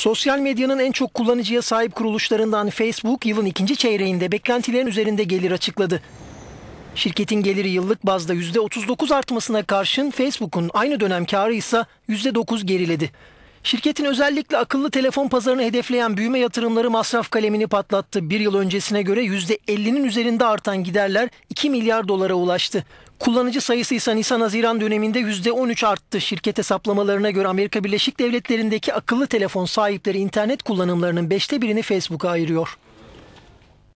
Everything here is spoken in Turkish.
Sosyal medyanın en çok kullanıcıya sahip kuruluşlarından Facebook yılın ikinci çeyreğinde beklentilerin üzerinde gelir açıkladı. Şirketin geliri yıllık bazda %39 artmasına karşın Facebook'un aynı dönem karı ise %9 geriledi. Şirketin özellikle akıllı telefon pazarını hedefleyen büyüme yatırımları masraf kalemini patlattı. Bir yıl öncesine göre %50'nin üzerinde artan giderler 2 milyar dolara ulaştı. Kullanıcı sayısı ise Nisan-Haziran döneminde %13 arttı. Şirket hesaplamalarına göre Amerika Birleşik Devletleri'ndeki akıllı telefon sahipleri internet kullanımlarının beşte birini Facebook'a ayırıyor.